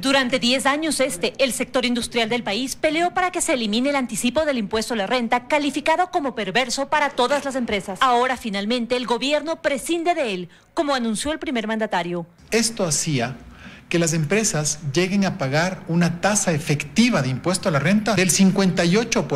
Durante 10 años este, el sector industrial del país peleó para que se elimine el anticipo del impuesto a la renta, calificado como perverso para todas las empresas. Ahora finalmente el gobierno prescinde de él, como anunció el primer mandatario. Esto hacía que las empresas lleguen a pagar una tasa efectiva de impuesto a la renta del 58%,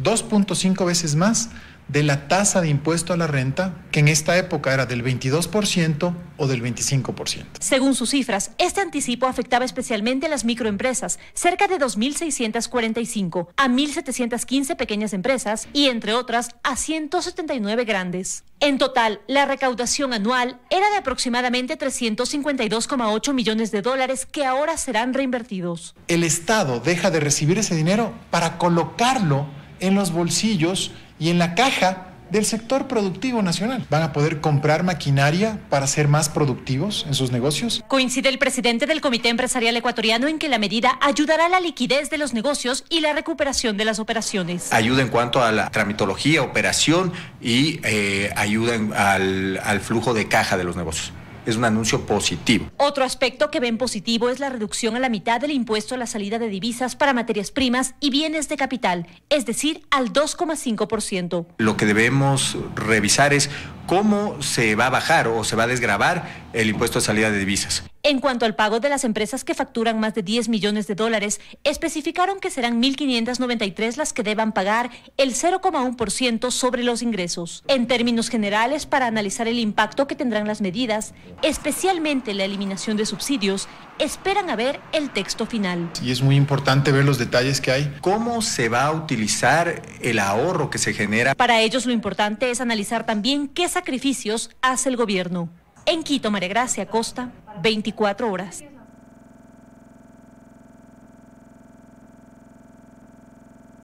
2.5 veces más de la tasa de impuesto a la renta, que en esta época era del 22% o del 25%. Según sus cifras, este anticipo afectaba especialmente a las microempresas, cerca de 2.645, a 1.715 pequeñas empresas y, entre otras, a 179 grandes. En total, la recaudación anual era de aproximadamente 352,8 millones de dólares que ahora serán reinvertidos. El Estado deja de recibir ese dinero para colocarlo en los bolsillos y en la caja del sector productivo nacional. ¿Van a poder comprar maquinaria para ser más productivos en sus negocios? Coincide el presidente del Comité Empresarial Ecuatoriano en que la medida ayudará a la liquidez de los negocios y la recuperación de las operaciones. Ayuda en cuanto a la tramitología, operación y eh, ayuda al flujo de caja de los negocios es un anuncio positivo. Otro aspecto que ven positivo es la reducción a la mitad del impuesto a la salida de divisas para materias primas y bienes de capital, es decir, al 2,5%. Lo que debemos revisar es cómo se va a bajar o se va a desgravar el impuesto a salida de divisas. En cuanto al pago de las empresas que facturan más de 10 millones de dólares, especificaron que serán 1.593 las que deban pagar el 0,1% sobre los ingresos. En términos generales, para analizar el impacto que tendrán las medidas, especialmente la eliminación de subsidios, esperan a ver el texto final. Y es muy importante ver los detalles que hay. ¿Cómo se va a utilizar el ahorro que se genera? Para ellos lo importante es analizar también qué sacrificios hace el gobierno. En Quito, María Gracia Costa, 24 horas.